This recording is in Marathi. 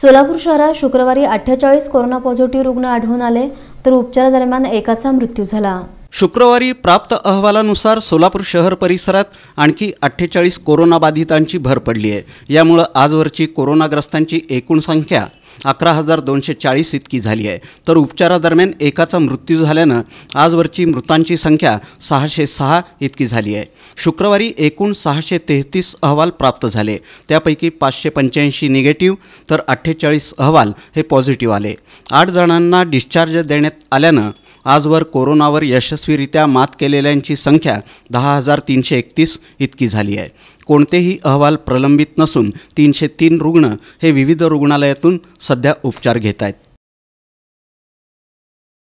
सोलापूर शहरात शुक्रवारी अठ्ठेचाळीस कोरोना पॉझिटिव्ह रुग्ण आढळून आले तर उपचारादरम्यान एकाचा मृत्यू झाला शुक्रवारी प्राप्त अहवालानुसार सोलापूर शहर परिसरात आणखी अठ्ठेचाळीस कोरोनाबाधितांची भर पडली आहे यामुळं आजवरची कोरोनाग्रस्तांची एकूण संख्या अकरा हजार दोनशे चाळीस इतकी झाली आहे तर उपचारादरम्यान एकाचा मृत्यू झाल्यानं आजवरची मृतांची संख्या सहाशे सहा इतकी झाली आहे शुक्रवारी एकूण सहाशे तेहतीस अहवाल प्राप्त झाले त्यापैकी पाचशे पंच्याऐंशी निगेटिव्ह तर अठ्ठेचाळीस अहवाल हे पॉझिटिव्ह आले आठ जणांना डिस्चार्ज देण्यात आल्यानं आजवर कोरोनावर यशस्वीरित्या मात केलेल्यांची संख्या दहा हजार तीनशे एकतीस इतकी झाली आहे कोणतेही अहवाल प्रलंबित नसून तीनशे तीन रुग्ण हे विविध रुग्णालयातून सध्या उपचार घेत आहेत